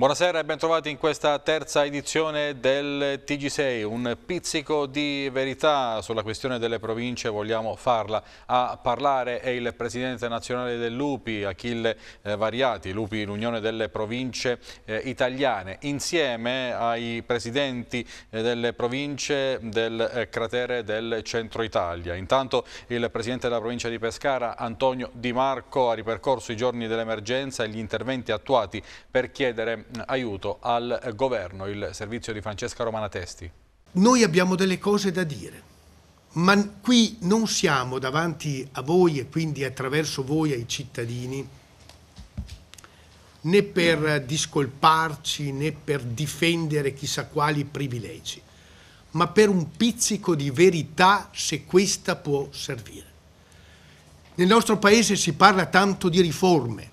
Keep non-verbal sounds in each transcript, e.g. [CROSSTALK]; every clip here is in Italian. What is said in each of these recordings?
Buonasera e bentrovati in questa terza edizione del TG6. Un pizzico di verità sulla questione delle province, vogliamo farla. A parlare è il presidente nazionale del Lupi, Achille eh, Variati, l'UPI, l'Unione delle Province eh, Italiane, insieme ai presidenti eh, delle province del cratere del centro Italia. Intanto il presidente della provincia di Pescara, Antonio Di Marco, ha ripercorso i giorni dell'emergenza e gli interventi attuati per chiedere aiuto al governo, il servizio di Francesca Romana Testi. Noi abbiamo delle cose da dire, ma qui non siamo davanti a voi e quindi attraverso voi ai cittadini né per discolparci né per difendere chissà quali privilegi, ma per un pizzico di verità se questa può servire. Nel nostro paese si parla tanto di riforme,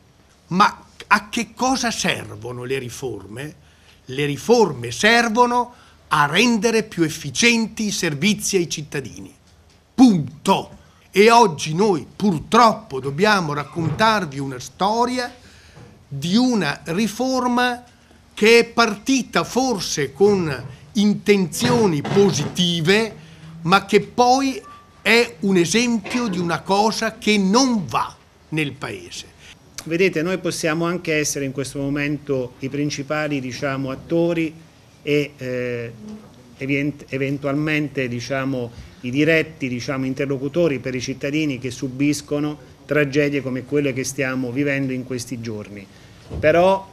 ma a che cosa servono le riforme? Le riforme servono a rendere più efficienti i servizi ai cittadini. Punto. E oggi noi purtroppo dobbiamo raccontarvi una storia di una riforma che è partita forse con intenzioni positive, ma che poi è un esempio di una cosa che non va nel Paese. Vedete, noi possiamo anche essere in questo momento i principali diciamo, attori e eh, eventualmente diciamo, i diretti diciamo, interlocutori per i cittadini che subiscono tragedie come quelle che stiamo vivendo in questi giorni. Però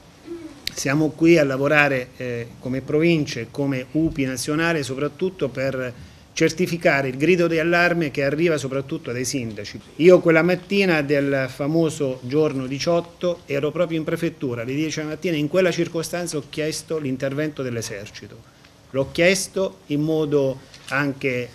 siamo qui a lavorare eh, come province, come UPI nazionale, soprattutto per certificare il grido di allarme che arriva soprattutto dai sindaci. Io quella mattina del famoso giorno 18 ero proprio in prefettura alle 10 della mattina e in quella circostanza ho chiesto l'intervento dell'esercito. L'ho chiesto in modo anche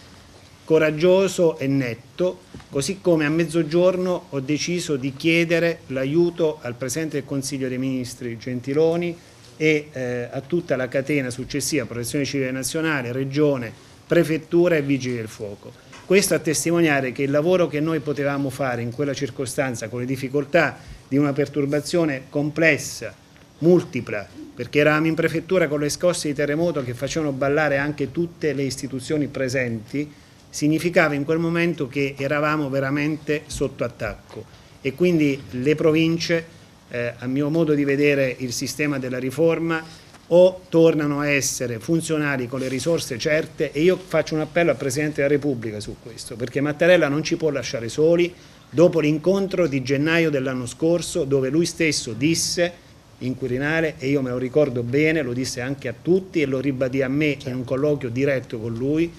coraggioso e netto, così come a mezzogiorno ho deciso di chiedere l'aiuto al Presidente del Consiglio dei Ministri Gentiloni e eh, a tutta la catena successiva, Protezione Civile Nazionale, Regione, prefettura e vigili del fuoco. Questo a testimoniare che il lavoro che noi potevamo fare in quella circostanza con le difficoltà di una perturbazione complessa, multipla, perché eravamo in prefettura con le scosse di terremoto che facevano ballare anche tutte le istituzioni presenti, significava in quel momento che eravamo veramente sotto attacco e quindi le province, eh, a mio modo di vedere il sistema della riforma, o tornano a essere funzionali con le risorse certe e io faccio un appello al Presidente della Repubblica su questo, perché Mattarella non ci può lasciare soli dopo l'incontro di gennaio dell'anno scorso dove lui stesso disse in Quirinale e io me lo ricordo bene, lo disse anche a tutti e lo ribadì a me in un colloquio diretto con lui,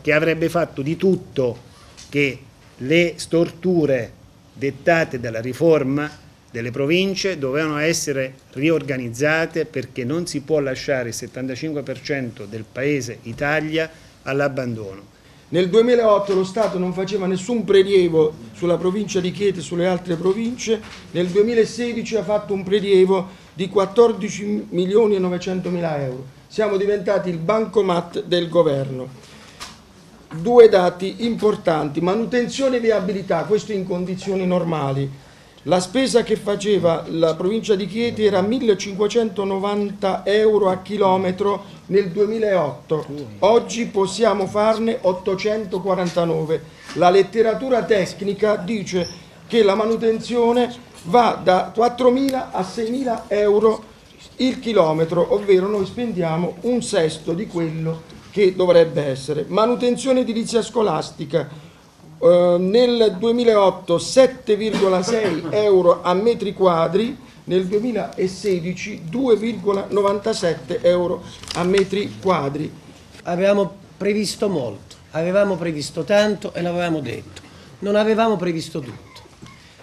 che avrebbe fatto di tutto che le storture dettate dalla riforma delle province dovevano essere riorganizzate perché non si può lasciare il 75% del paese Italia all'abbandono. Nel 2008 lo Stato non faceva nessun prelievo sulla provincia di Chieti e sulle altre province, nel 2016 ha fatto un prelievo di 14 milioni e 900 mila euro. Siamo diventati il bancomat del governo due dati importanti, manutenzione e viabilità, questo in condizioni normali, la spesa che faceva la provincia di Chieti era 1590 euro a chilometro nel 2008, oggi possiamo farne 849. La letteratura tecnica dice che la manutenzione va da 4.000 a 6.000 euro il chilometro, ovvero noi spendiamo un sesto di quello che dovrebbe essere. Manutenzione edilizia scolastica, eh, nel 2008 7,6 euro a metri quadri, nel 2016 2,97 euro a metri quadri. Avevamo previsto molto, avevamo previsto tanto e l'avevamo detto, non avevamo previsto tutto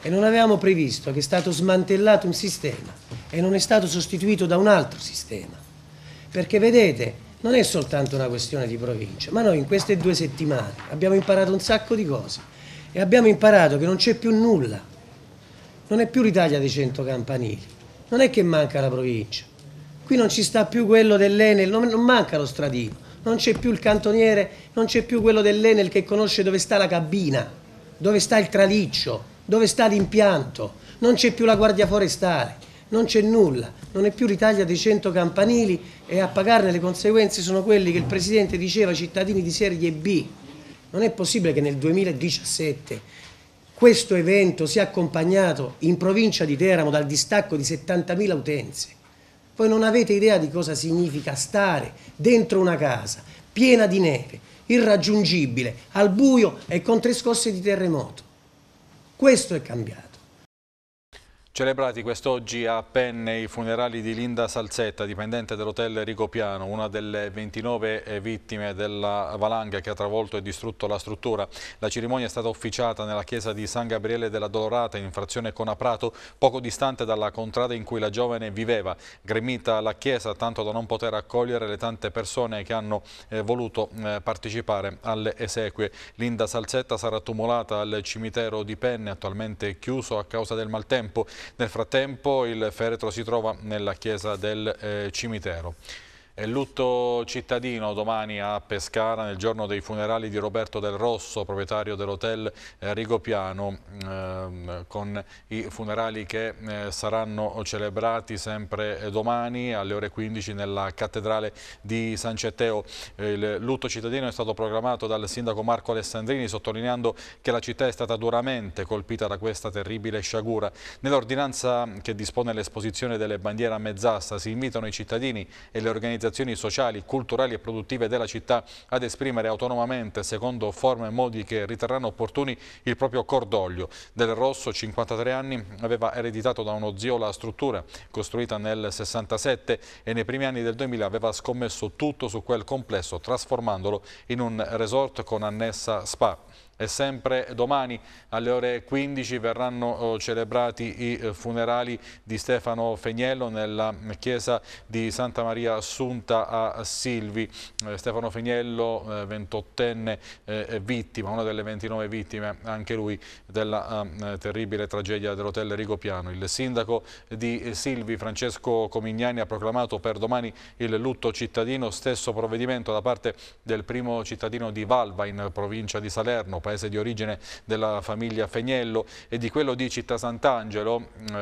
e non avevamo previsto che è stato smantellato un sistema e non è stato sostituito da un altro sistema. Perché vedete, non è soltanto una questione di provincia, ma noi in queste due settimane abbiamo imparato un sacco di cose e abbiamo imparato che non c'è più nulla, non è più l'Italia dei cento campanili, non è che manca la provincia, qui non ci sta più quello dell'Enel, non, non manca lo stradino, non c'è più il cantoniere, non c'è più quello dell'Enel che conosce dove sta la cabina, dove sta il traliccio, dove sta l'impianto, non c'è più la guardia forestale non c'è nulla, non è più l'Italia dei 100 campanili e a pagarne le conseguenze sono quelli che il Presidente diceva cittadini di serie B. Non è possibile che nel 2017 questo evento sia accompagnato in provincia di Teramo dal distacco di 70.000 utenze. Voi non avete idea di cosa significa stare dentro una casa piena di neve, irraggiungibile, al buio e con tre scosse di terremoto. Questo è cambiato. Celebrati quest'oggi a Penne i funerali di Linda Salzetta, dipendente dell'hotel Rigopiano, una delle 29 eh, vittime della valanga che ha travolto e distrutto la struttura. La cerimonia è stata officiata nella chiesa di San Gabriele della Dolorata in frazione Conaprato, poco distante dalla contrada in cui la giovane viveva. Gremita la chiesa tanto da non poter accogliere le tante persone che hanno eh, voluto eh, partecipare alle esequie. Linda Salzetta sarà tumulata al cimitero di Penne, attualmente chiuso a causa del maltempo. Nel frattempo il feretro si trova nella chiesa del eh, cimitero. È lutto cittadino domani a Pescara nel giorno dei funerali di Roberto Del Rosso, proprietario dell'hotel eh, Rigopiano, ehm, con i funerali che eh, saranno celebrati sempre eh, domani alle ore 15 nella cattedrale di San Cetteo. Il lutto cittadino è stato programmato dal sindaco Marco Alessandrini sottolineando che la città è stata duramente colpita da questa terribile sciagura. Nell'ordinanza che dispone l'esposizione delle bandiere a mezz'asta si invitano i cittadini e le organizzazioni organizzazioni sociali, culturali e produttive della città ad esprimere autonomamente, secondo forme e modi che riterranno opportuni, il proprio cordoglio. Del Rosso, 53 anni, aveva ereditato da uno zio la struttura costruita nel 67 e nei primi anni del 2000 aveva scommesso tutto su quel complesso trasformandolo in un resort con annessa spa e sempre domani alle ore 15 verranno oh, celebrati i eh, funerali di Stefano Fegnello nella chiesa di Santa Maria Assunta a Silvi. Eh, Stefano Fegnello, 28enne eh, vittima, una delle 29 vittime anche lui della terribile tragedia dell'hotel Rigopiano. Il sindaco di Silvi, Francesco Comignani, ha proclamato per domani il lutto cittadino, stesso provvedimento da parte del primo cittadino di Valva in provincia di Salerno per paese di origine della famiglia Fegnello e di quello di Città Sant'Angelo, eh,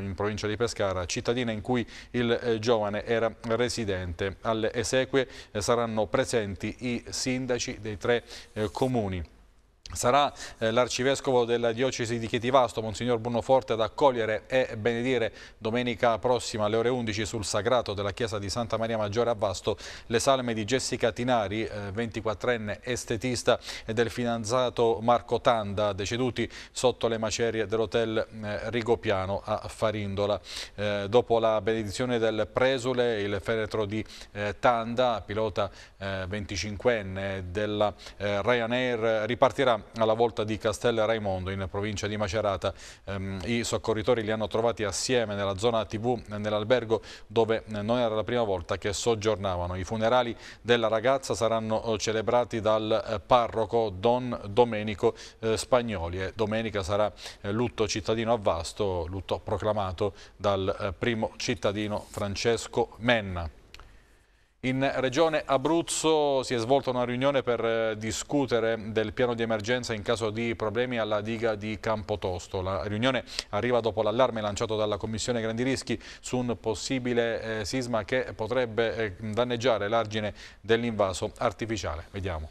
in provincia di Pescara, cittadina in cui il eh, giovane era residente. Alle esequie eh, saranno presenti i sindaci dei tre eh, comuni. Sarà eh, l'arcivescovo della diocesi di Chietivasto, Monsignor Bruno Forte, ad accogliere e benedire domenica prossima alle ore 11 sul sagrato della chiesa di Santa Maria Maggiore a Vasto le salme di Jessica Tinari, eh, 24enne estetista, e del fidanzato Marco Tanda, deceduti sotto le macerie dell'hotel eh, Rigopiano a Farindola. Eh, dopo la benedizione del presule, il feretro di eh, Tanda, pilota 25enne eh, della Ryanair, ripartirà alla volta di Castel Raimondo in provincia di Macerata. Ehm, I soccorritori li hanno trovati assieme nella zona TV nell'albergo dove eh, non era la prima volta che soggiornavano. I funerali della ragazza saranno eh, celebrati dal eh, parroco Don Domenico Spagnoli e domenica sarà lutto cittadino a Vasto, lutto proclamato dal primo cittadino Francesco Menna. In Regione Abruzzo si è svolta una riunione per eh, discutere del piano di emergenza in caso di problemi alla diga di Campotosto. La riunione arriva dopo l'allarme lanciato dalla Commissione Grandi Rischi su un possibile eh, sisma che potrebbe eh, danneggiare l'argine dell'invaso artificiale. Vediamo.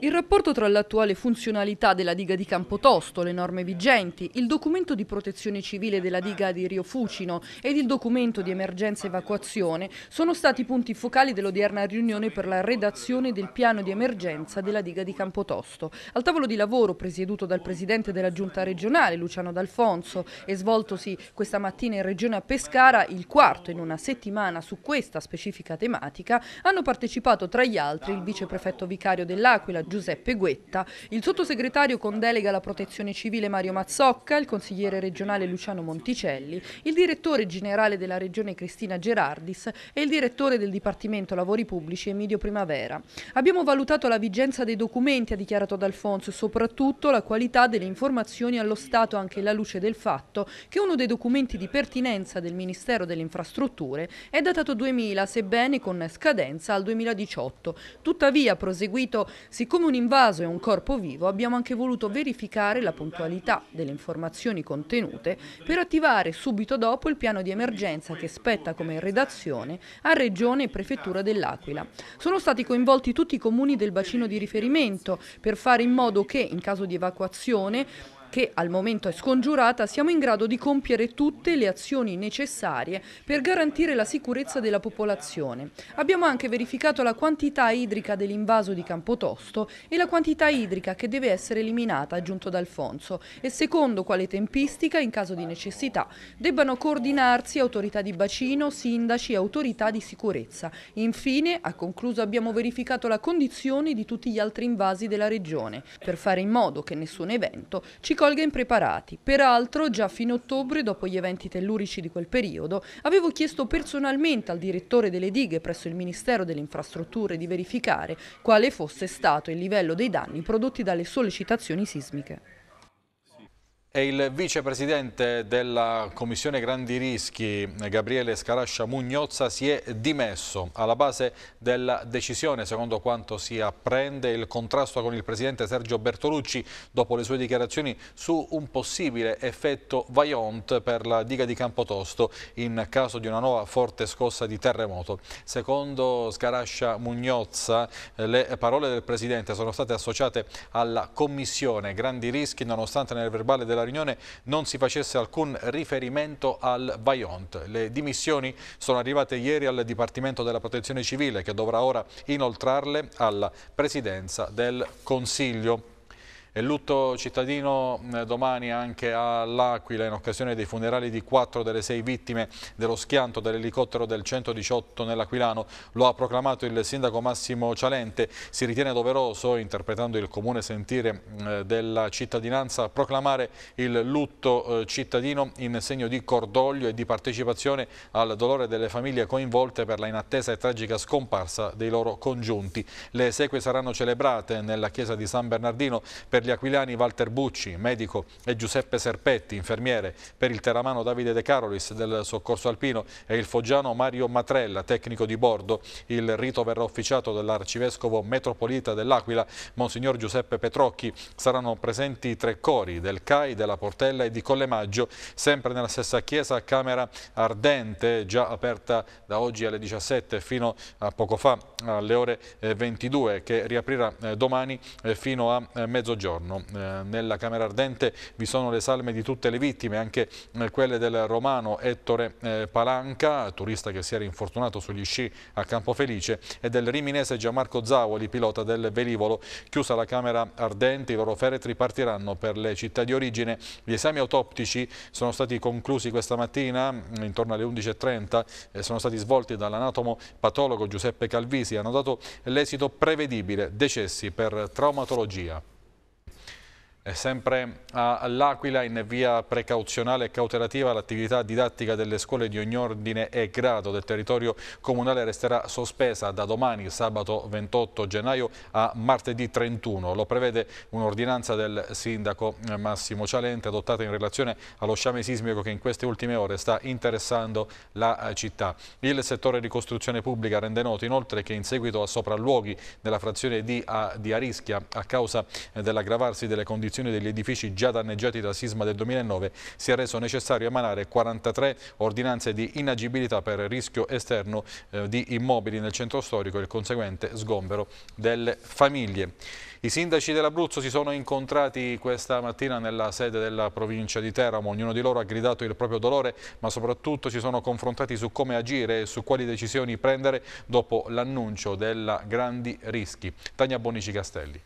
Il rapporto tra l'attuale funzionalità della diga di Campotosto, le norme vigenti, il documento di protezione civile della diga di Rio Fucino ed il documento di emergenza evacuazione sono stati punti focali dell'odierna riunione per la redazione del piano di emergenza della diga di Campotosto. Al tavolo di lavoro presieduto dal presidente della giunta regionale Luciano D'Alfonso e svoltosi questa mattina in regione a Pescara, il quarto in una settimana su questa specifica tematica, hanno partecipato tra gli altri il viceprefetto vicario dell'Aquila Giuseppe Guetta, il sottosegretario con delega alla protezione civile Mario Mazzocca, il consigliere regionale Luciano Monticelli, il direttore generale della regione Cristina Gerardis e il direttore del Dipartimento Lavori Pubblici Emidio Primavera. Abbiamo valutato la vigenza dei documenti, ha dichiarato D'Alfonso, e soprattutto la qualità delle informazioni allo Stato anche alla luce del fatto che uno dei documenti di pertinenza del Ministero delle Infrastrutture è datato 2000, sebbene con scadenza al 2018. Tuttavia, proseguito, siccome come un invaso e un corpo vivo abbiamo anche voluto verificare la puntualità delle informazioni contenute per attivare subito dopo il piano di emergenza che spetta come redazione a Regione e Prefettura dell'Aquila. Sono stati coinvolti tutti i comuni del bacino di riferimento per fare in modo che, in caso di evacuazione, che al momento è scongiurata, siamo in grado di compiere tutte le azioni necessarie per garantire la sicurezza della popolazione. Abbiamo anche verificato la quantità idrica dell'invaso di Campotosto e la quantità idrica che deve essere eliminata, aggiunto D'Alfonso, e secondo quale tempistica, in caso di necessità, debbano coordinarsi autorità di bacino, sindaci e autorità di sicurezza. Infine, ha concluso, abbiamo verificato la condizione di tutti gli altri invasi della regione, per fare in modo che nessun evento ci colga impreparati. Peraltro, già a fine ottobre, dopo gli eventi tellurici di quel periodo, avevo chiesto personalmente al direttore delle dighe presso il Ministero delle Infrastrutture di verificare quale fosse stato il livello dei danni prodotti dalle sollecitazioni sismiche. E il vicepresidente della Commissione Grandi Rischi, Gabriele Scarascia Mugnozza, si è dimesso. Alla base della decisione, secondo quanto si apprende, il contrasto con il presidente Sergio Bertolucci dopo le sue dichiarazioni su un possibile effetto Vaiont per la diga di Campotosto in caso di una nuova forte scossa di terremoto. Secondo Scarascia Mugnozza, eh, le parole del presidente sono state associate alla Commissione Grandi Rischi, nonostante nel verbale della della riunione non si facesse alcun riferimento al Vajont. Le dimissioni sono arrivate ieri al Dipartimento della Protezione Civile che dovrà ora inoltrarle alla Presidenza del Consiglio. E lutto cittadino mm, domani anche all'Aquila in occasione dei funerali di quattro delle sei vittime dello schianto dell'elicottero del 118 nell'Aquilano. Lo ha proclamato il sindaco Massimo Cialente. Si ritiene doveroso, interpretando il comune sentire mm, della cittadinanza, proclamare il lutto eh, cittadino in segno di cordoglio e di partecipazione al dolore delle famiglie coinvolte per la inattesa e tragica scomparsa dei loro congiunti. Le esequie saranno celebrate nella chiesa di San Bernardino per per gli aquilani Walter Bucci, medico, e Giuseppe Serpetti, infermiere, per il teramano Davide De Carolis del soccorso alpino e il foggiano Mario Matrella, tecnico di bordo. Il rito verrà officiato dall'arcivescovo metropolita dell'Aquila, Monsignor Giuseppe Petrocchi. Saranno presenti tre cori del CAI, della Portella e di Collemaggio, sempre nella stessa chiesa a Camera Ardente, già aperta da oggi alle 17 fino a poco fa alle ore 22, eh, che riaprirà eh, domani eh, fino a mezzogiorno giorno. Eh, nella Camera Ardente vi sono le salme di tutte le vittime, anche eh, quelle del romano Ettore eh, Palanca, turista che si era infortunato sugli sci a Campo Felice, e del riminese Gianmarco Zavoli, pilota del velivolo. Chiusa la Camera Ardente, i loro feretri partiranno per le città di origine. Gli esami autoptici sono stati conclusi questa mattina, mm, intorno alle 11.30, sono stati svolti dall'anatomo patologo Giuseppe Calvisi, hanno dato l'esito prevedibile, decessi per traumatologia. Sempre all'Aquila, in via precauzionale e cautelativa, l'attività didattica delle scuole di ogni ordine e grado del territorio comunale resterà sospesa da domani, sabato 28 gennaio, a martedì 31. Lo prevede un'ordinanza del sindaco eh, Massimo Cialente, adottata in relazione allo sciame sismico che in queste ultime ore sta interessando la eh, città. Il settore ricostruzione pubblica rende noto inoltre che in seguito a sopralluoghi nella frazione di, di Arischia, a causa eh, dell'aggravarsi delle condizioni ricostruzione degli edifici già danneggiati dal sisma del 2009 si è reso necessario emanare 43 ordinanze di inagibilità per rischio esterno eh, di immobili nel centro storico e il conseguente sgombero delle famiglie. I sindaci dell'Abruzzo si sono incontrati questa mattina nella sede della provincia di Teramo, ognuno di loro ha gridato il proprio dolore ma soprattutto si sono confrontati su come agire e su quali decisioni prendere dopo l'annuncio della Grandi Rischi. Tania Bonici Castelli.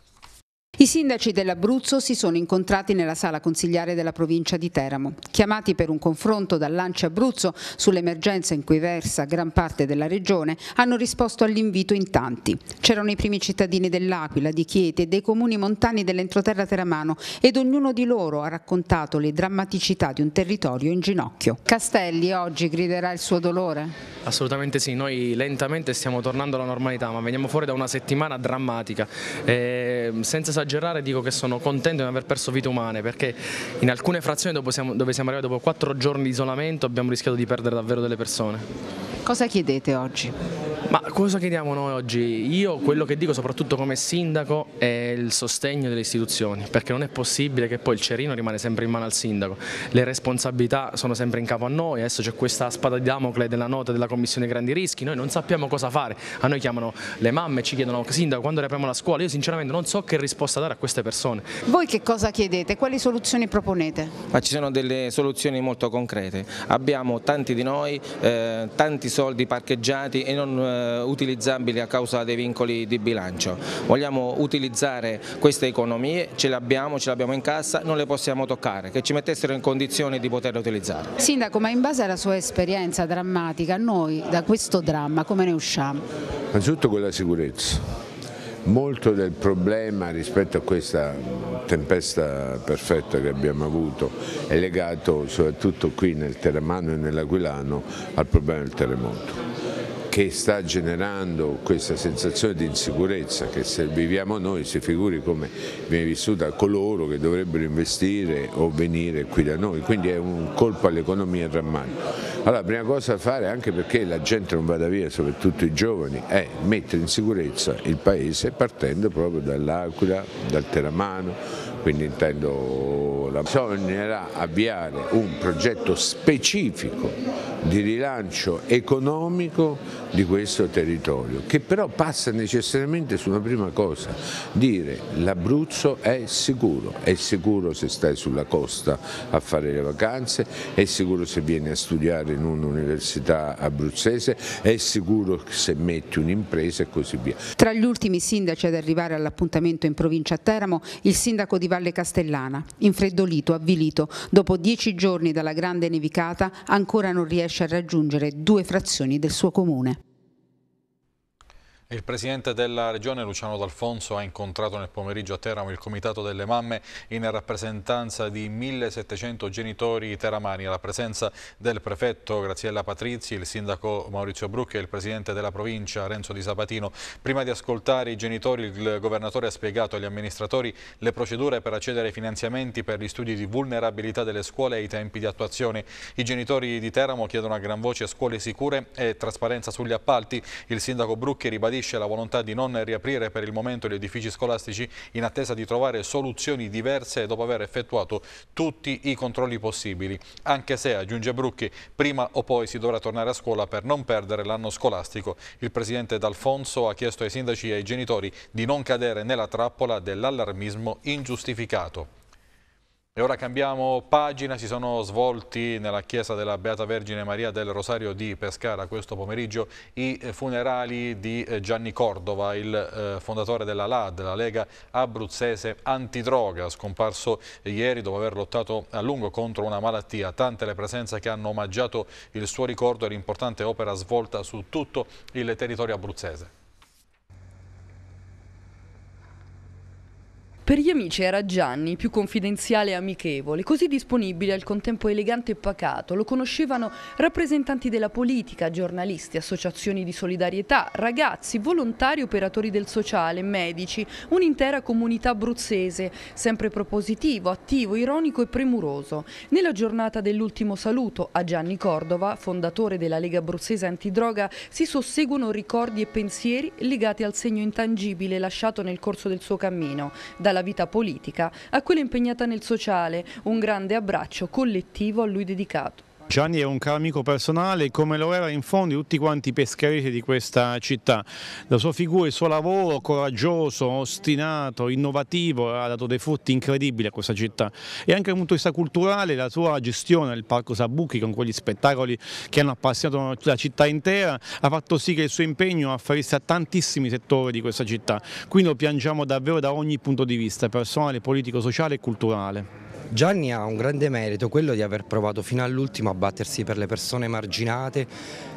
I sindaci dell'Abruzzo si sono incontrati nella sala consigliare della provincia di Teramo. Chiamati per un confronto dall'Anci Abruzzo sull'emergenza in cui versa gran parte della regione, hanno risposto all'invito in tanti. C'erano i primi cittadini dell'Aquila, di Chieti e dei comuni montani dell'entroterra teramano ed ognuno di loro ha raccontato le drammaticità di un territorio in ginocchio. Castelli oggi griderà il suo dolore? Assolutamente sì, noi lentamente stiamo tornando alla normalità, ma veniamo fuori da una settimana drammatica, eh, senza sapere esagerare dico che sono contento di aver perso vite umane perché in alcune frazioni dove siamo, dove siamo arrivati dopo quattro giorni di isolamento abbiamo rischiato di perdere davvero delle persone. Cosa chiedete oggi? Ma cosa chiediamo noi oggi? Io quello che dico soprattutto come sindaco è il sostegno delle istituzioni, perché non è possibile che poi il cerino rimane sempre in mano al sindaco, le responsabilità sono sempre in capo a noi, adesso c'è questa spada di Damocle della nota della Commissione Grandi Rischi, noi non sappiamo cosa fare, a noi chiamano le mamme, ci chiedono sindaco quando riapriamo la scuola, io sinceramente non so che risposta dare a queste persone. Voi che cosa chiedete? Quali soluzioni proponete? Ma ci sono delle soluzioni molto concrete, abbiamo tanti di noi, eh, tanti soldi parcheggiati e non eh, utilizzabili a causa dei vincoli di bilancio. Vogliamo utilizzare queste economie, ce le abbiamo, ce le abbiamo in cassa, non le possiamo toccare, che ci mettessero in condizione di poterle utilizzare. Sindaco, ma in base alla sua esperienza drammatica, noi da questo dramma come ne usciamo? Innanzitutto con la sicurezza molto del problema rispetto a questa tempesta perfetta che abbiamo avuto è legato soprattutto qui nel Teramano e nell'Aquilano al problema del terremoto che sta generando questa sensazione di insicurezza che se viviamo noi si figuri come viene vissuta coloro che dovrebbero investire o venire qui da noi, quindi è un colpo all'economia drammatico. Allora, prima cosa da fare, anche perché la gente non vada via, soprattutto i giovani, è mettere in sicurezza il paese partendo proprio dall'Aquila, dal Teramano, quindi intendo la... bisognerà avviare un progetto specifico di rilancio economico di questo territorio che però passa necessariamente su una prima cosa dire l'Abruzzo è sicuro è sicuro se stai sulla costa a fare le vacanze è sicuro se vieni a studiare in un'università abruzzese è sicuro se metti un'impresa e così via tra gli ultimi sindaci ad arrivare all'appuntamento in provincia a Teramo il sindaco di Valle Castellana. Infreddolito, avvilito, dopo dieci giorni dalla grande nevicata ancora non riesce a raggiungere due frazioni del suo comune. Il presidente della regione Luciano D'Alfonso ha incontrato nel pomeriggio a Teramo il comitato delle mamme in rappresentanza di 1700 genitori teramani. Alla presenza del prefetto Graziella Patrizi, il sindaco Maurizio Brucchi e il presidente della provincia Renzo Di Sabatino. Prima di ascoltare i genitori il governatore ha spiegato agli amministratori le procedure per accedere ai finanziamenti per gli studi di vulnerabilità delle scuole e i tempi di attuazione. I genitori di Teramo chiedono a gran voce scuole sicure e trasparenza sugli appalti. Il sindaco Brucchi ribadisce ribadisce la volontà di non riaprire per il momento gli edifici scolastici in attesa di trovare soluzioni diverse dopo aver effettuato tutti i controlli possibili. Anche se, aggiunge Brucchi, prima o poi si dovrà tornare a scuola per non perdere l'anno scolastico. Il presidente D'Alfonso ha chiesto ai sindaci e ai genitori di non cadere nella trappola dell'allarmismo ingiustificato. E ora cambiamo pagina, si sono svolti nella chiesa della Beata Vergine Maria del Rosario di Pescara questo pomeriggio i funerali di eh, Gianni Cordova, il eh, fondatore della LAD, la Lega Abruzzese Antidroga, scomparso ieri dopo aver lottato a lungo contro una malattia. Tante le presenze che hanno omaggiato il suo ricordo e l'importante opera svolta su tutto il territorio abruzzese. Per gli amici era Gianni, più confidenziale e amichevole, così disponibile al contempo elegante e pacato. Lo conoscevano rappresentanti della politica, giornalisti, associazioni di solidarietà, ragazzi, volontari, operatori del sociale, medici, un'intera comunità abruzzese, sempre propositivo, attivo, ironico e premuroso. Nella giornata dell'ultimo saluto a Gianni Cordova, fondatore della Lega Abruzzese Antidroga, si susseguono ricordi e pensieri legati al segno intangibile lasciato nel corso del suo cammino. Da dalla vita politica a quella impegnata nel sociale, un grande abbraccio collettivo a lui dedicato. Gianni era un caro amico personale come lo era in fondo tutti quanti i pescheriti di questa città. La sua figura, il suo lavoro coraggioso, ostinato, innovativo ha dato dei frutti incredibili a questa città e anche dal punto di vista culturale la sua gestione del Parco Sabucchi con quegli spettacoli che hanno appassionato la città intera ha fatto sì che il suo impegno afferisse a tantissimi settori di questa città. Quindi lo piangiamo davvero da ogni punto di vista, personale, politico, sociale e culturale. Gianni ha un grande merito, quello di aver provato fino all'ultimo a battersi per le persone marginate,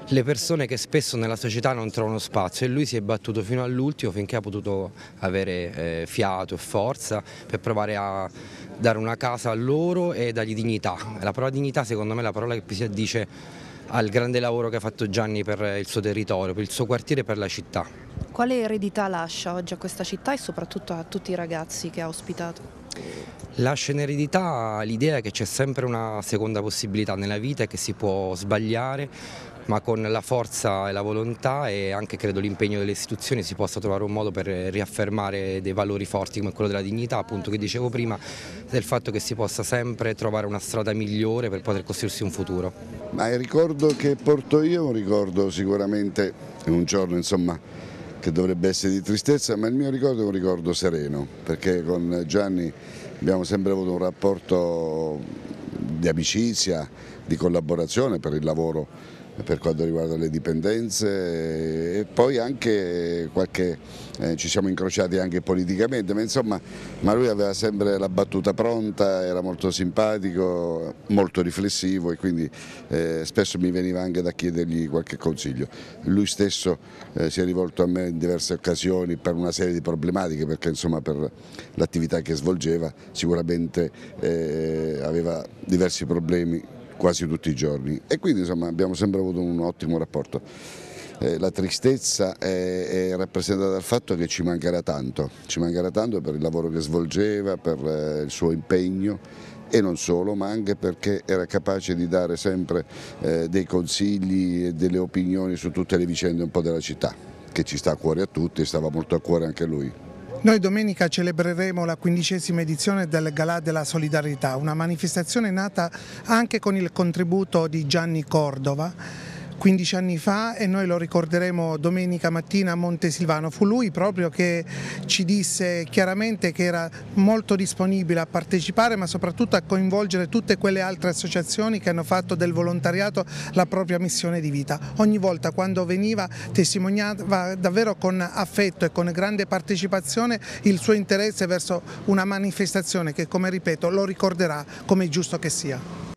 le persone che spesso nella società non trovano spazio e lui si è battuto fino all'ultimo finché ha potuto avere eh, fiato e forza per provare a dare una casa a loro e dargli dignità. La parola dignità secondo me è la parola che si addice al grande lavoro che ha fatto Gianni per il suo territorio, per il suo quartiere e per la città. Quale eredità lascia oggi a questa città e soprattutto a tutti i ragazzi che ha ospitato? Lascia in eredità l'idea che c'è sempre una seconda possibilità nella vita e che si può sbagliare, ma con la forza e la volontà e anche credo l'impegno delle istituzioni si possa trovare un modo per riaffermare dei valori forti come quello della dignità, appunto che dicevo prima, del fatto che si possa sempre trovare una strada migliore per poter costruirsi un futuro. Ma il ricordo che porto io è un ricordo sicuramente, un giorno insomma che dovrebbe essere di tristezza, ma il mio ricordo è un ricordo sereno, perché con Gianni abbiamo sempre avuto un rapporto di amicizia, di collaborazione per il lavoro per quanto riguarda le dipendenze e poi anche qualche, eh, ci siamo incrociati anche politicamente, ma insomma ma lui aveva sempre la battuta pronta, era molto simpatico, molto riflessivo e quindi eh, spesso mi veniva anche da chiedergli qualche consiglio. Lui stesso eh, si è rivolto a me in diverse occasioni per una serie di problematiche perché insomma per l'attività che svolgeva sicuramente eh, aveva diversi problemi quasi tutti i giorni e quindi insomma, abbiamo sempre avuto un ottimo rapporto. Eh, la tristezza è, è, rappresentata dal fatto che ci mancherà tanto, ci mancherà tanto per il lavoro che svolgeva, per eh, il suo impegno e non solo, ma anche perché era capace di dare sempre eh, dei consigli e delle opinioni su tutte le vicende un po' della città, che ci sta a cuore a tutti e stava molto a cuore anche a lui. Noi domenica celebreremo la quindicesima edizione del Galà della Solidarietà, una manifestazione nata anche con il contributo di Gianni Cordova 15 anni fa e noi lo ricorderemo domenica mattina a Montesilvano. Fu lui proprio che ci disse chiaramente che era molto disponibile a partecipare ma soprattutto a coinvolgere tutte quelle altre associazioni che hanno fatto del volontariato la propria missione di vita. Ogni volta quando veniva testimoniava davvero con affetto e con grande partecipazione il suo interesse verso una manifestazione che come ripeto lo ricorderà come è giusto che sia.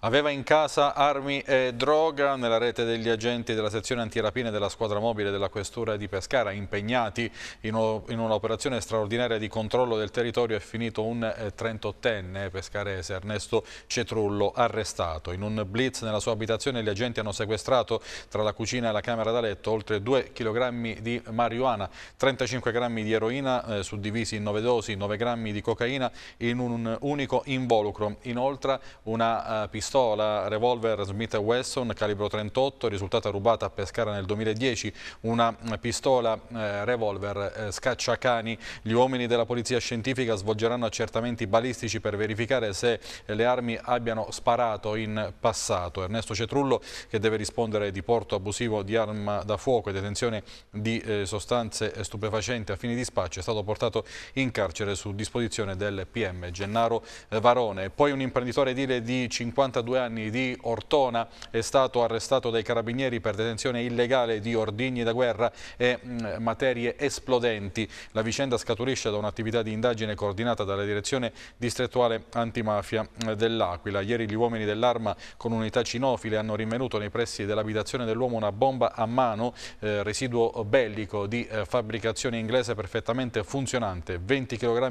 Aveva in casa armi e droga nella rete degli agenti della sezione antirapine della squadra mobile della Questura di Pescara impegnati in, un'operazione straordinaria di controllo del territorio è finito un 38enne eh, pescarese Ernesto Cetrullo arrestato. In un blitz nella sua abitazione gli agenti hanno sequestrato tra la cucina e la camera da letto oltre 2 kg di marijuana, 35 grammi di eroina eh, suddivisi in 9 dosi, 9 grammi di cocaina in un unico involucro. Inoltre una eh, pistola pistola revolver Smith Wesson calibro 38 risultata rubata a Pescara nel 2010, una pistola eh, revolver eh, scacciacani. Gli uomini della polizia scientifica svolgeranno accertamenti balistici per verificare se le armi abbiano sparato in passato. Ernesto Cetrullo che deve rispondere di porto abusivo di arma da fuoco e detenzione di eh, sostanze stupefacenti a fini di spaccio è stato portato in carcere su disposizione del PM Gennaro eh, Varone. Poi un imprenditore edile di 50 42 anni di Ortona è stato arrestato dai carabinieri per detenzione illegale di ordigni da guerra e mm, materie esplodenti. La vicenda scaturisce da un'attività di indagine coordinata dalla direzione distrettuale antimafia mm, dell'Aquila. Ieri gli uomini dell'arma con unità cinofile hanno rinvenuto nei pressi dell'abitazione dell'uomo una bomba a mano, eh, residuo bellico di eh, fabbricazione inglese perfettamente funzionante, 20 kg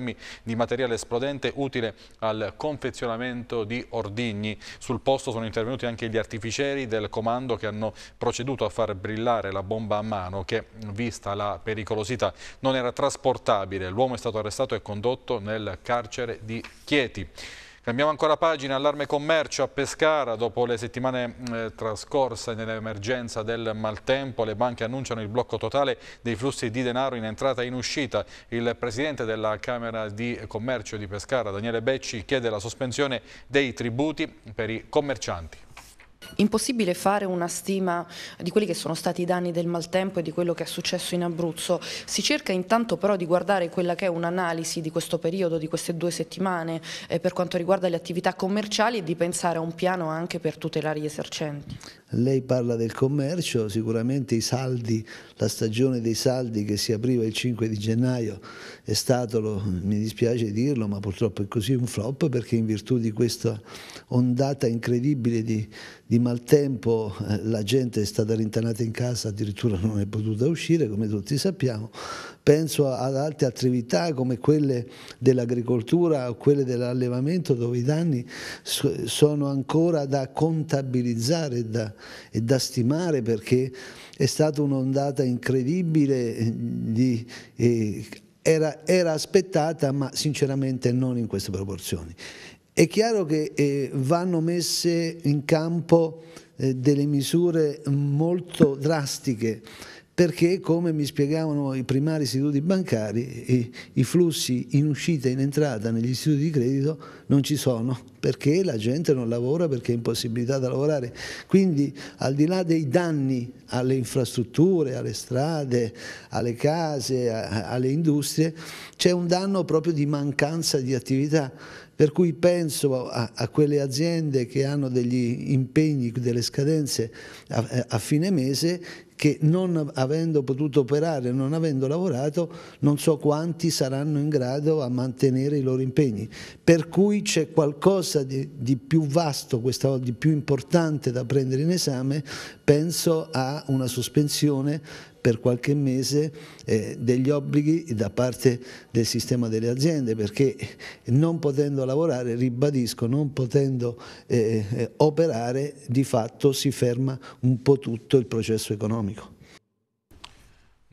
di materiale esplodente utile al confezionamento di ordigni. Sul posto sono intervenuti anche gli artificieri del comando che hanno proceduto a far brillare la bomba a mano che, vista la pericolosità, non era trasportabile. L'uomo è stato arrestato e condotto nel carcere di Chieti. Cambiamo ancora pagina, allarme commercio a Pescara, dopo le settimane eh, trascorse nell'emergenza del maltempo, le banche annunciano il blocco totale dei flussi di denaro in entrata e in uscita. Il presidente della Camera di Commercio di Pescara, Daniele Becci, chiede la sospensione dei tributi per i commercianti. Impossibile fare una stima di quelli che sono stati i danni del maltempo e di quello che è successo in Abruzzo. Si cerca intanto però di guardare quella che è un'analisi di questo periodo, di queste due settimane, eh, per quanto riguarda le attività commerciali e di pensare a un piano anche per tutelare gli esercenti. Lei parla del commercio, sicuramente i saldi, la stagione dei saldi che si apriva il 5 di gennaio è stato, lo, mi dispiace dirlo, ma purtroppo è così un flop perché in virtù di questa ondata incredibile di, di maltempo eh, la gente è stata rintanata in casa, addirittura non è potuta uscire, come tutti sappiamo. Penso ad altre attività come quelle dell'agricoltura o quelle dell'allevamento dove i danni sono ancora da contabilizzare e da, e da stimare perché è stata un'ondata incredibile eh, di eh, era, era, aspettata ma sinceramente non in queste proporzioni. È chiaro che eh, vanno messe in campo eh, delle misure molto drastiche perché come mi spiegavano i primari istituti bancari i, i flussi in uscita e in entrata negli istituti di credito non ci sono perché la gente non lavora perché è impossibilitata a lavorare quindi al di là dei danni alle infrastrutture, alle strade, alle case, a, alle industrie c'è un danno proprio di mancanza di attività per cui penso a, a, quelle aziende che hanno degli impegni, delle scadenze a, a fine mese che non avendo potuto operare, non avendo lavorato, non so quanti saranno in grado a mantenere i loro impegni. Per cui c'è qualcosa di, di più vasto, questa, di più importante da prendere in esame, penso a una sospensione per qualche mese eh, degli obblighi da parte del sistema delle aziende perché non potendo lavorare, ribadisco, non potendo eh, eh operare di fatto si ferma un po' tutto il processo economico.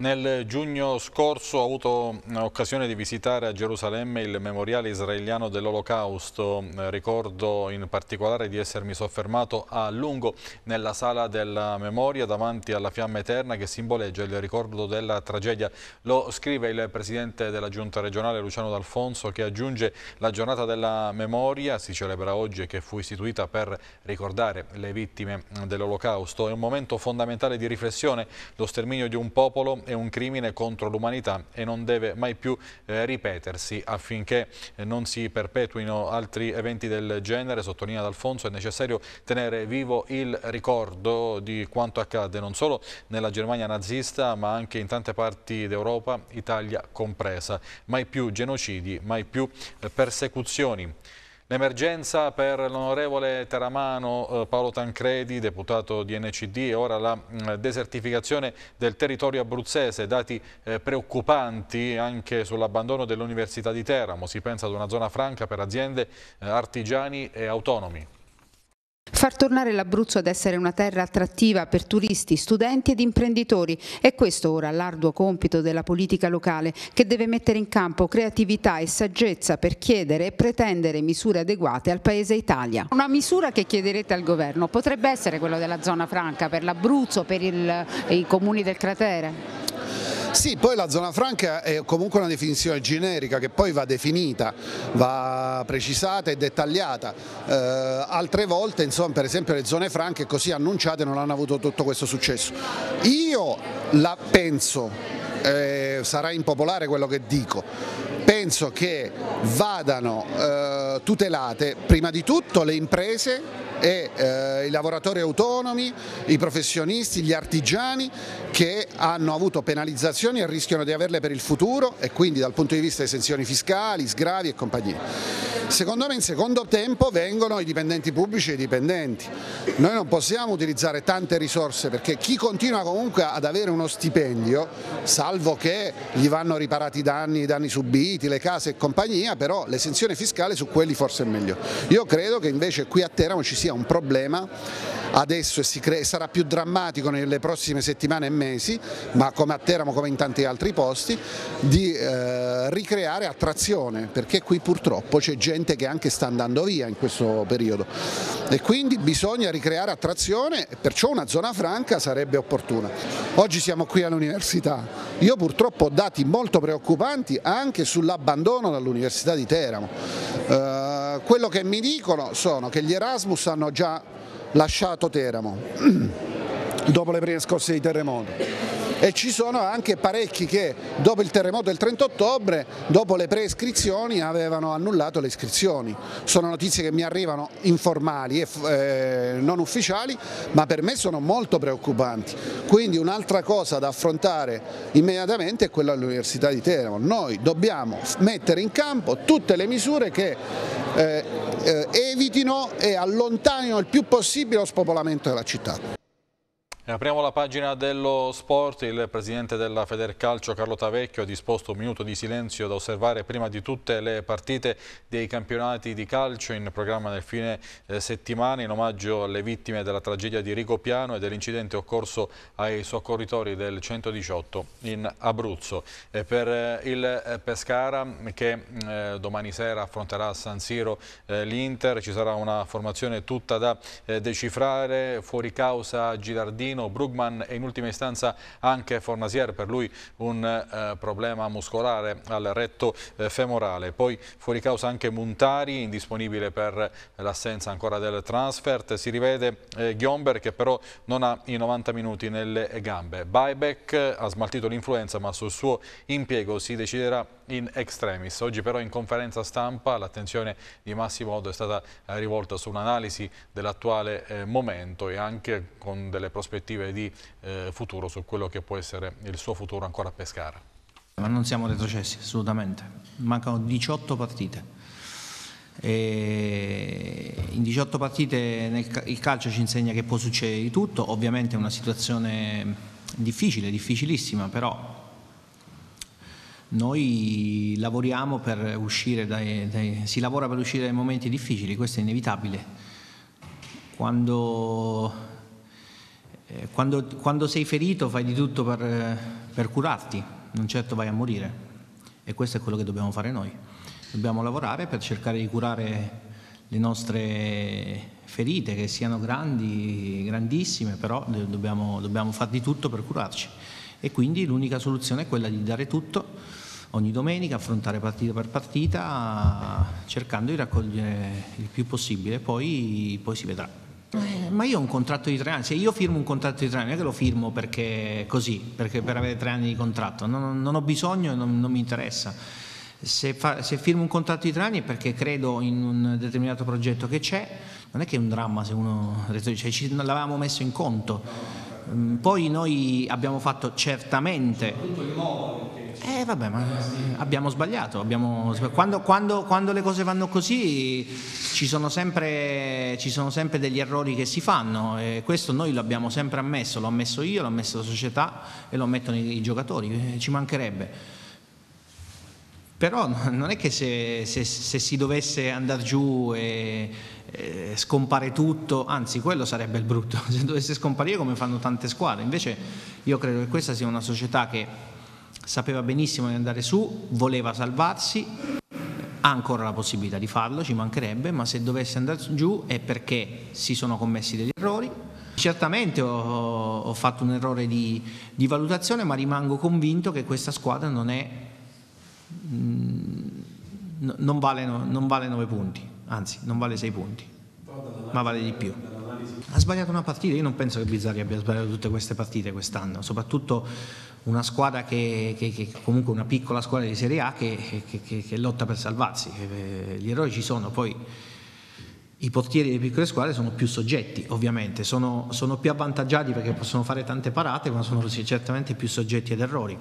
Nel giugno scorso ho avuto eh, occasione di visitare a Gerusalemme il memoriale israeliano dell'Olocausto. Eh, ricordo in particolare di essermi soffermato a lungo nella sala della memoria davanti alla fiamma eterna che simboleggia il ricordo della tragedia. Lo scrive il presidente della giunta regionale Luciano D'Alfonso che aggiunge la giornata della memoria, si celebra oggi e che fu istituita per ricordare le vittime eh, dell'Olocausto. È un momento fondamentale di riflessione, lo sterminio di un popolo è un crimine contro l'umanità e non deve mai più eh, ripetersi affinché eh, non si perpetuino altri eventi del genere, sottolinea D'Alfonso, è necessario tenere vivo il ricordo di quanto accadde non solo nella Germania nazista ma anche in tante parti d'Europa, Italia compresa. Mai più genocidi, mai più eh, persecuzioni. L'emergenza per l'onorevole Teramano eh, Paolo Tancredi, deputato di NCD, e ora la mm, desertificazione del territorio abruzzese, dati eh, preoccupanti anche sull'abbandono dell'Università di Teramo. Si pensa ad una zona franca per aziende, eh, artigiani e autonomi. Far tornare l'Abruzzo ad essere una terra attrattiva per turisti, studenti ed imprenditori è questo ora l'arduo compito della politica locale che deve mettere in campo creatività e saggezza per chiedere e pretendere misure adeguate al Paese Italia. Una misura che chiederete al governo potrebbe essere quella della zona franca per l'Abruzzo, per il, i comuni del cratere? Sì, poi la zona franca è comunque una definizione generica che poi va definita, va precisata e dettagliata. Eh, altre volte, insomma, per esempio le zone franche così annunciate non hanno avuto tutto questo successo. Io la penso, eh, sarà impopolare quello che dico, penso che vadano eh, tutelate prima di tutto le imprese e eh, i lavoratori autonomi, i professionisti, gli artigiani che hanno avuto penalizzazioni e rischiano di averle per il futuro e quindi dal punto di vista di esenzioni fiscali, sgravi e compagnie. Secondo me in secondo tempo vengono i dipendenti pubblici e i dipendenti. Noi non possiamo utilizzare tante risorse perché chi continua comunque ad avere uno stipendio, salvo che gli vanno riparati i danni, i danni subiti, redditi, le case e compagnia, però l'esenzione fiscale su quelli forse è meglio. Io credo che invece qui a Teramo ci sia un problema adesso e sarà più drammatico nelle prossime settimane e mesi, ma come a Teramo come in tanti altri posti, di eh, ricreare attrazione, perché qui purtroppo c'è gente che anche sta andando via in questo periodo e quindi bisogna ricreare attrazione, perciò una zona franca sarebbe opportuna. Oggi siamo qui all'università, io purtroppo ho dati molto preoccupanti anche sul sull'abbandono dall'Università di Teramo. Eh, quello che mi dicono sono che gli Erasmus hanno già lasciato Teramo [CLEARS THROAT] dopo le prime scosse di terremoto e ci sono anche parecchi che dopo il terremoto del 30 ottobre, dopo le preiscrizioni avevano annullato le iscrizioni. Sono notizie che mi arrivano informali e eh, non ufficiali, ma per me sono molto preoccupanti. Quindi un'altra cosa da affrontare immediatamente è quella dell'Università di Teramo. Noi dobbiamo mettere in campo tutte le misure che eh, eh, evitino e allontanino il più possibile lo spopolamento della città apriamo la pagina dello sport. Il presidente della Federcalcio Carlo Tavecchio ha disposto un minuto di silenzio da osservare prima di tutte le partite dei campionati di calcio in programma nel fine eh, settimana in omaggio alle vittime della tragedia di Rigopiano e dell'incidente occorso ai soccorritori del 118 in Abruzzo. E per eh, il eh, Pescara che domani sera affronterà a San Siro l'Inter ci sarà una formazione tutta da decifrare, fuori causa Girardino Marino, Brugman e in ultima istanza anche Fornasier, per lui un eh, problema muscolare al retto eh, femorale. Poi fuori causa anche Montari, indisponibile per l'assenza ancora del transfert, si rivede eh, Ghiomber che però non ha i 90 minuti nelle gambe. Buyback ha smaltito l'influenza ma sul suo impiego si deciderà in extremis. Oggi però in conferenza stampa l'attenzione di Massimo Odo è stata eh, rivolta su un'analisi dell'attuale eh, momento e anche con delle prospettive prospettive di eh, futuro su quello che può essere il suo futuro ancora a Pescara. Ma non siamo retrocessi, assolutamente. Mancano 18 partite. E in 18 partite nel, il calcio ci insegna che può succedere di tutto, ovviamente è una situazione difficile, difficilissima, però noi lavoriamo per uscire dai, dai, si lavora per uscire dai momenti difficili, questo è inevitabile. Quando eh, quando, quando, sei ferito fai di tutto per, per, curarti, non certo vai a morire. E questo è quello che dobbiamo fare noi. Dobbiamo lavorare per cercare di curare le nostre ferite, che siano grandi, grandissime, però dobbiamo, dobbiamo fare di tutto per curarci. E quindi l'unica soluzione è quella di dare tutto ogni domenica, affrontare partita per partita, cercando di raccogliere il più possibile, poi, poi si vedrà. Eh, ma io ho un contratto di tre anni, se io firmo un contratto di tre anni, non è che lo firmo perché così, perché per avere tre anni di contratto, non, non ho bisogno e non, non mi interessa. Se, fa, se, firmo un contratto di tre anni è perché credo in un determinato progetto che c'è, non è che è un dramma se uno cioè, ci, l'avevamo messo in conto. Mm, poi noi abbiamo fatto certamente... Tutto il modo eh vabbè, ma abbiamo sbagliato. Abbiamo... Quando, quando, quando, le cose vanno così ci sono, sempre, ci sono sempre degli errori che si fanno e questo noi lo abbiamo sempre ammesso, l'ho ammesso io, l'ho ammesso la società e lo ammettono i, i giocatori, eh, ci mancherebbe però [LAUGHS] non è che se, se, se si dovesse andare giù e, e, scompare tutto, anzi quello sarebbe il brutto, [LAUGHS] se dovesse scomparire come fanno tante squadre, invece io credo che questa sia una società che sapeva benissimo di andare su, voleva salvarsi, ha ancora la possibilità di farlo, ci mancherebbe, ma se dovesse andare giù è perché si sono commessi degli errori. Certamente ho, ho fatto un errore di, di, valutazione, ma rimango convinto che questa squadra non, è, mm, non, vale, non vale 9 punti, anzi non vale 6 punti, ma vale di più. Ha sbagliato una partita, io non penso che Bizzarri abbia sbagliato tutte queste partite quest'anno, soprattutto una squadra che, che, che, comunque una piccola squadra di Serie A che, che lotta per salvarsi. Eh, gli errori ci sono, poi i portieri delle piccole squadre sono più soggetti, ovviamente, sono, sono più avvantaggiati perché possono fare tante parate, ma sono certamente più soggetti ad errori.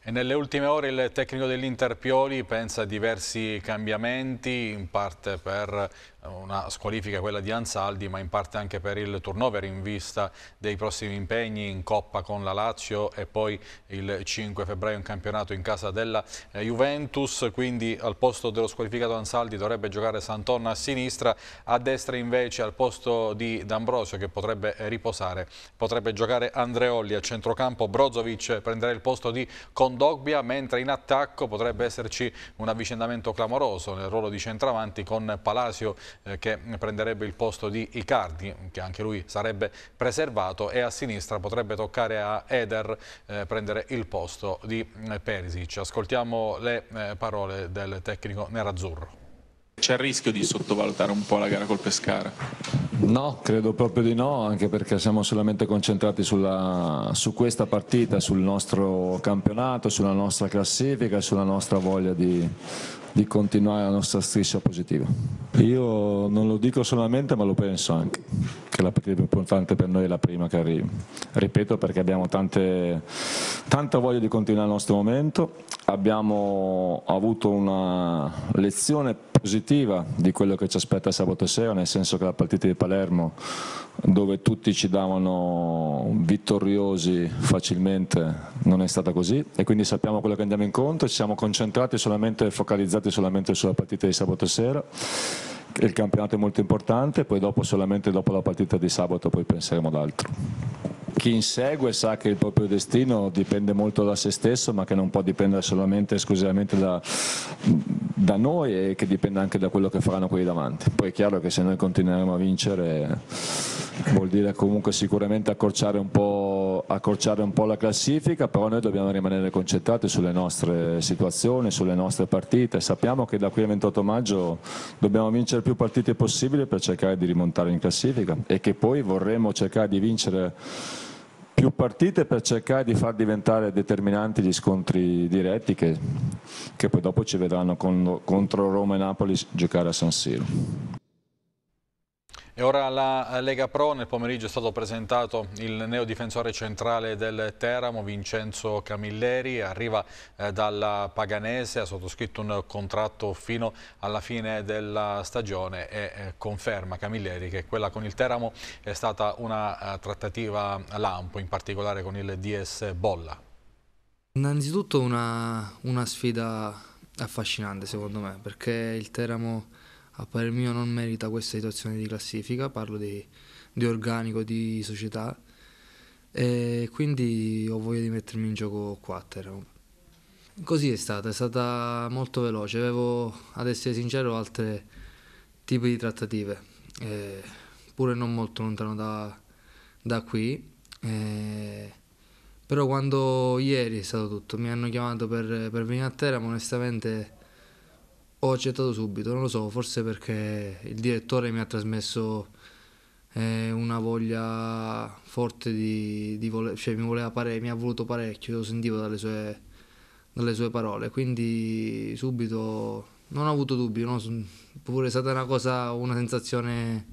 E nelle ultime ore il tecnico dell'Inter Pioli pensa a diversi cambiamenti, in parte per una squalifica quella di Ansaldi ma in parte anche per il turnover in vista dei prossimi impegni in Coppa con la Lazio e poi il 5 febbraio in campionato in casa della eh, Juventus quindi al posto dello squalificato Ansaldi dovrebbe giocare Santonna a sinistra a destra invece al posto di D'Ambrosio che potrebbe eh, riposare potrebbe giocare Andreolli a centrocampo Brozovic prenderà il posto di Condogbia mentre in attacco potrebbe esserci un avvicinamento clamoroso nel ruolo di centravanti con Palacio eh, che prenderebbe il posto di Icardi, che anche lui sarebbe preservato, e a sinistra potrebbe toccare a Eder eh, prendere il posto di eh, Perisic. Ascoltiamo le eh, parole del tecnico nerazzurro. C'è il rischio di sottovalutare un po' la gara col Pescara? No, credo proprio di no, anche perché siamo solamente concentrati sulla, su questa partita, sul nostro campionato, sulla nostra classifica, sulla nostra voglia di di continuare la nostra striscia positiva. Io non lo dico solamente ma lo penso anche, che la partita più importante per noi è la prima che arriva. Ripeto perché abbiamo tante, tanta voglia di continuare il nostro momento, abbiamo avuto una lezione positiva di quello che ci aspetta sabato sera, nel senso che la partita di Palermo dove tutti ci davano vittoriosi facilmente, non è stata così e quindi sappiamo quello che andiamo incontro, ci siamo concentrati solamente, focalizzati solamente sulla partita di sabato sera, il campionato è molto importante, poi dopo solamente dopo la partita di sabato poi penseremo ad altro. Chi insegue sa che il proprio destino dipende molto da se stesso ma che non può dipendere solamente e esclusivamente da, da noi e che dipende anche da quello che faranno quelli davanti. Poi è chiaro che se noi continueremo a vincere vuol dire comunque sicuramente accorciare un, accorciare un po', la classifica, però noi dobbiamo rimanere concentrati sulle nostre situazioni, sulle nostre partite. Sappiamo che da qui al 28 maggio dobbiamo vincere più partite possibili per cercare di rimontare in classifica e che poi vorremmo cercare di vincere più partite per cercare di far diventare determinanti gli scontri diretti che, che poi dopo ci vedranno con, contro Roma e Napoli giocare a San Siro. E ora alla Lega Pro, nel pomeriggio è stato presentato il neodifensore centrale del Teramo, Vincenzo Camilleri, arriva eh, dalla Paganese, ha sottoscritto un contratto fino alla fine della stagione e eh, conferma Camilleri che quella con il Teramo è stata una eh, trattativa lampo, in particolare con il DS Bolla. Innanzitutto una, una sfida affascinante secondo me, perché il Teramo a parer mio non merita questa situazione di classifica, parlo di, di organico, di società, e quindi ho voglia di mettermi in gioco qua Così è stata, è stata molto veloce, avevo ad essere sincero altri tipi di trattative, eh, pure non molto lontano da, da qui, eh, però quando ieri è stato tutto, mi hanno chiamato per, per venire a Teramo, onestamente ho accettato subito, non lo so, forse perché il direttore mi ha trasmesso eh, una voglia forte di, di voler, cioè mi, voleva pare, mi ha voluto parecchio, lo sentivo dalle sue, dalle sue parole, quindi subito non ho avuto dubbi, no? pure è stata una cosa, una sensazione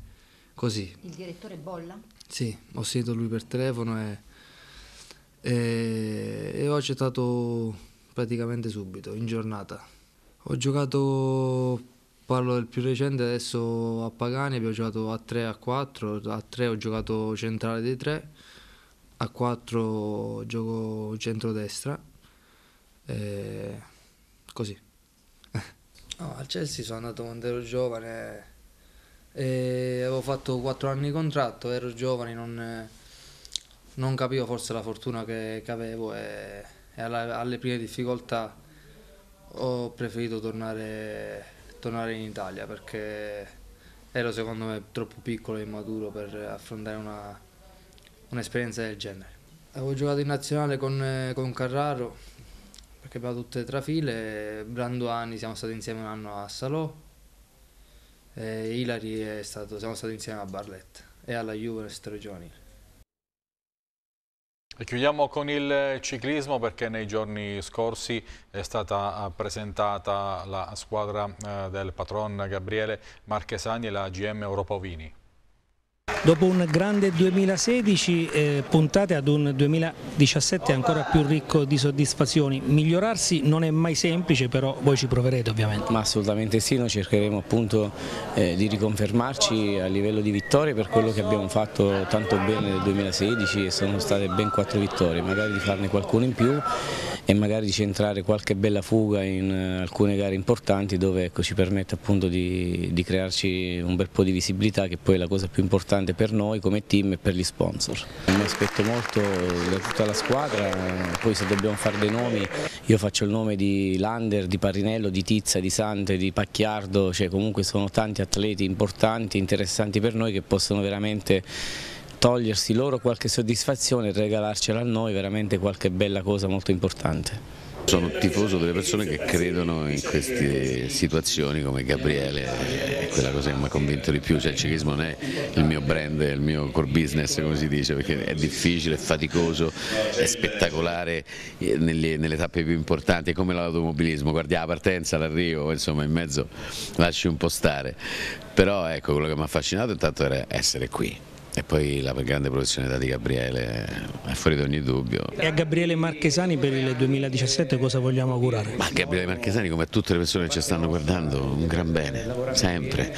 così. Il direttore bolla? Sì, ho sentito lui per telefono e, e, e ho accettato praticamente subito, in giornata. Ho giocato, parlo del più recente, adesso a Pagani abbiamo giocato a 3 a 4, a 3 ho giocato centrale dei 3, a 4 gioco centrodestra, e così. [LAUGHS] No, al Chelsea sono andato quando ero giovane, e avevo fatto 4 anni di contratto, ero giovane, non, non capivo forse la fortuna che, che avevo e, e alla, alle prime difficoltà ho preferito tornare, tornare in Italia perché ero secondo me troppo piccolo e immaturo per affrontare un'esperienza del genere. Avevo giocato in nazionale con, con Carraro perché abbiamo tutte e tre file, Branduani siamo stati insieme un anno a Salò, e Ilari è stato, siamo stati insieme a Barletta e alla Juventus Regioni. E chiudiamo con il ciclismo perché nei giorni scorsi è stata eh, presentata la squadra eh, del patron Gabriele Marchesani e la GM Europa Europovini. Dopo un grande 2016 eh, puntate ad un 2017 ancora più ricco di soddisfazioni, migliorarsi non è mai semplice però voi ci proverete ovviamente. Ma assolutamente sì, noi cercheremo appunto eh, di riconfermarci a livello di vittorie per quello che abbiamo fatto tanto bene nel 2016 e sono state ben quattro vittorie, magari di farne qualcuno in più e magari di centrare qualche bella fuga in eh, alcune gare importanti dove ecco, ci permette appunto di, di, crearci un bel po' di visibilità che poi è la cosa più importante per noi come team e per gli sponsor. Mi aspetto molto da tutta la squadra, poi se dobbiamo fare dei nomi io faccio il nome di Lander, di Parinello, di Tizza, di Sante, di Pacchiardo, cioè comunque sono tanti atleti importanti, interessanti per noi che possono veramente togliersi loro qualche soddisfazione e regalarcela a noi veramente qualche bella cosa molto importante. Sono tifoso delle persone che credono in queste situazioni come Gabriele, è quella cosa che mi ha convinto di più, cioè il ciclismo non è il mio brand, è il mio core business come si dice, perché è difficile, è faticoso, è spettacolare eh, nelle, nelle tappe più importanti, è come l'automobilismo, guardi la partenza, l'arrivo, insomma in mezzo lasci un po' stare, però ecco quello che mi ha affascinato intanto era essere qui e poi la grande professionalità di Gabriele è fuori da ogni dubbio. E a Gabriele Marchesani per il 2017 cosa vogliamo augurare? Ma a Gabriele Marchesani come a tutte le persone che ci stanno guardando un gran bene, sempre.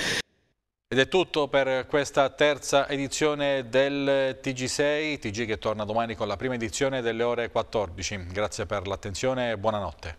Ed è tutto per questa terza edizione del TG6, TG che torna domani con la prima edizione delle ore 14. Grazie per l'attenzione e buonanotte.